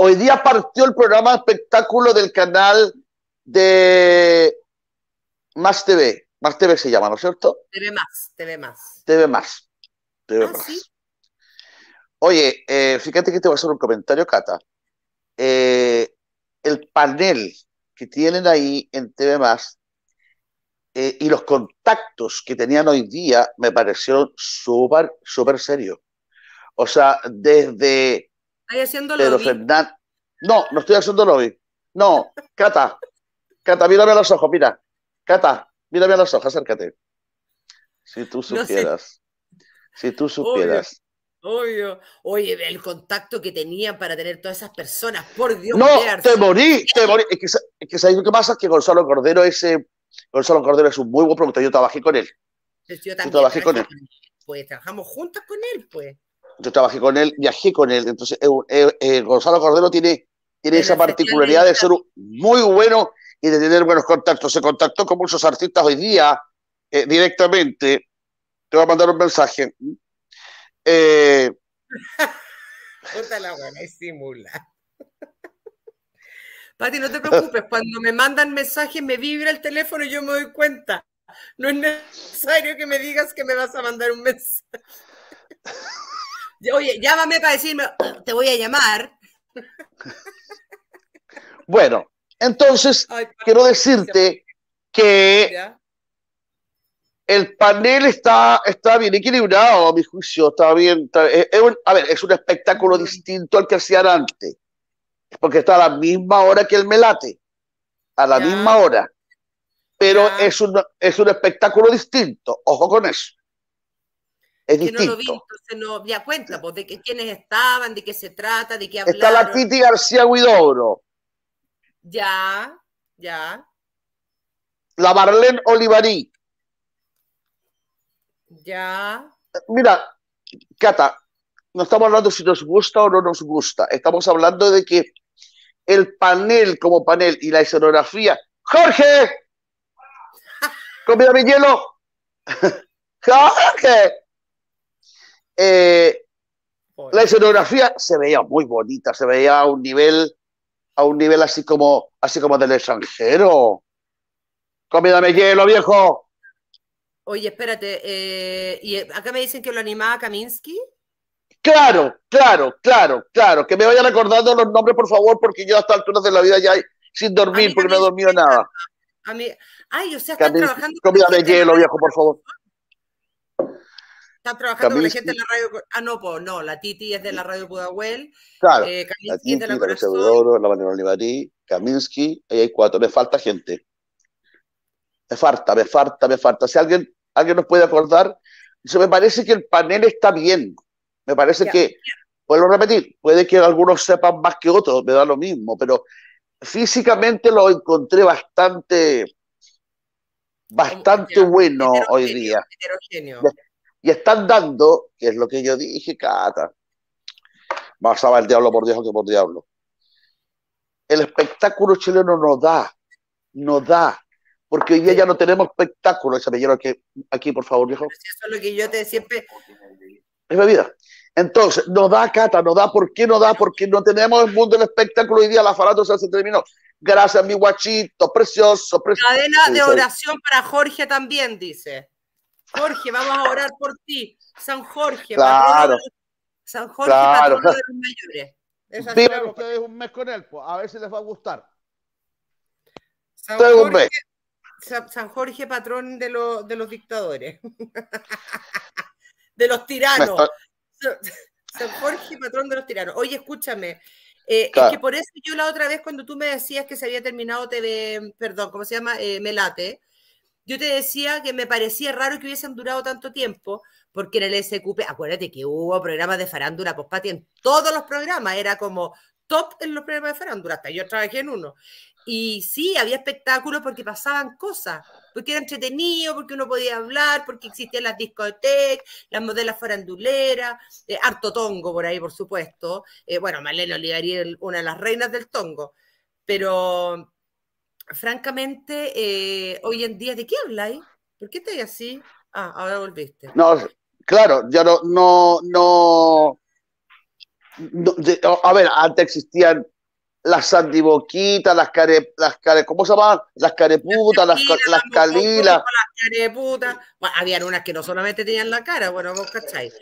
Hoy día partió el programa espectáculo del canal de Más TV. Más TV se llama, ¿no es cierto? TV Más, TV Más. TV Más. Ah, Oye, eh, fíjate que te voy a hacer un comentario, Cata. Eh, el panel que tienen ahí en TV Más eh, y los contactos que tenían hoy día me parecieron súper, súper serios. O sea, desde Ahí haciendo Fernández. No, no estoy haciendo lobby. No, Cata. Cata, mírame a los ojos, mira. Cata, mírame a los ojos, acércate. Si tú supieras. Si tú supieras. Oye, el contacto que tenía para tener todas esas personas, por Dios. No, te morí, te Es que, es lo que pasa? que Gonzalo Cordero es, eh, Gonzalo Cordero es un muy buen producto Yo trabajé con él. Yo, también, yo trabajé con él. Pues trabajamos juntos con él, pues yo trabajé con él, viajé con él. Entonces, eh, eh, eh, Gonzalo Cordero tiene, tiene esa particularidad de ser muy bueno y de tener buenos contactos. Se contactó con muchos artistas hoy día directamente. Te voy a mandar un mensaje. Eh, la buena Pati, no te preocupes, cuando me mandan mensajes me vibra el teléfono y yo me doy cuenta. No es necesario que me digas que me vas a mandar un mensaje. Oye, llámame para decirme, te voy a llamar. Bueno, entonces quiero decirte que el panel está, está bien equilibrado, a mi juicio, está bien. a ver, es un espectáculo distinto al que hacían antes, porque está a la misma hora que el Melate, a la misma hora, pero es un espectáculo distinto, ojo con eso. Es distinto. no lo cuenta, pues, de que, quiénes estaban, de qué se trata, de qué hablaron. Está la Titi García Huidobro. Ya, ya. La Marlene Olivarí. Ya. Mira, Cata, no estamos hablando si nos gusta o no nos gusta. Estamos hablando de que el panel como panel y la escenografía. ¡Jorge! ¡Comida mi hielo! ¡Jorge! Eh, la escenografía se veía muy bonita, se veía a un nivel, a un nivel así como, así como del extranjero. Comídame hielo, viejo. Oye, espérate, eh, y acá me dicen que lo animaba Kaminsky. Claro, claro, claro, claro. Que me vayan recordando los nombres, por favor, porque yo hasta estas alturas de la vida ya sin dormir, porque no he dormido nada. A mí, ay, o sea, están trabajando. trabajando. Comídame hielo, viejo, por favor. Están trabajando con la gente de la radio. Ah, no, pues no, la Titi es de la radio Pudahuel. Claro. Eh, la de la Olivarí, Kaminsky, ahí hay cuatro. Me falta gente. Me falta, me falta, me falta. Si alguien, alguien nos puede acordar, se me parece que el panel está bien. Me parece que, puedo vuelvo a repetir, puede que algunos sepan más que otros, me da lo mismo, pero físicamente lo encontré bastante bastante bueno hoy día. Y están dando, que es lo que yo dije, Cata, más ver el diablo por Dios que por diablo. El espectáculo chileno nos da, no da, porque hoy día ya no tenemos espectáculo. que aquí, por favor, viejo. Eso es lo que yo te siempre. Es bebida. Entonces, nos da cata, nos da, ¿por qué no da? Porque no tenemos el mundo del espectáculo hoy día, la farándula se terminó. Gracias, mi guachito, precioso, precioso. Cadena de oración para Jorge también, dice. Jorge, vamos a orar por ti. San Jorge, claro. San Jorge, de los mayores. ustedes un mes con él, pues, a ver si les va a gustar. San Jorge, San Jorge patrón de, los dictadores, de los tiranos. San Jorge patrón de los tiranos. Oye, escúchame. Eh, es que por eso yo la otra vez cuando tú me decías que se había terminado TV, perdón, ¿cómo se llama? Eh, Melate. Yo te decía que me parecía raro que hubiesen durado tanto tiempo, porque en el SQP, acuérdate que hubo programas de farándula pospati en todos los programas, era como top en los programas de farándula, hasta yo trabajé en uno. Y sí, había espectáculos porque pasaban cosas, porque era entretenido, porque uno podía hablar, porque existían las discotecas, las modelas faranduleras, eh, harto tongo por ahí, por supuesto. Eh, bueno, Marlene Oliveri, una de las reinas del tongo. Pero, francamente, eh, hoy en día, ¿de qué habláis? ¿Por qué estáis así? Ah, ahora volviste. No, claro, ya no, no, no, a ver, antes existían las sandiboquitas, las care, las care, ¿cómo se llaman? Las careputas, las, las, las calilas. Las habían unas que no solamente tenían la cara, bueno, vos cacháis.